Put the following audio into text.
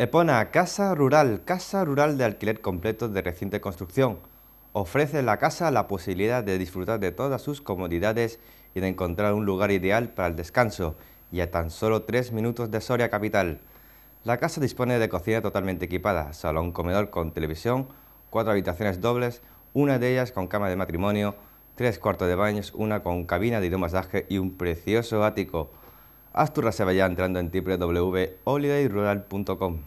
Epona, Casa Rural, Casa Rural de alquiler completo de reciente construcción. Ofrece la casa la posibilidad de disfrutar de todas sus comodidades y de encontrar un lugar ideal para el descanso, ya tan solo tres minutos de Soria Capital. La casa dispone de cocina totalmente equipada, salón comedor con televisión, cuatro habitaciones dobles, una de ellas con cama de matrimonio, tres cuartos de baños, una con cabina de hidromasaje y un precioso ático. Asturra se vaya entrando en www.holidayrural.com.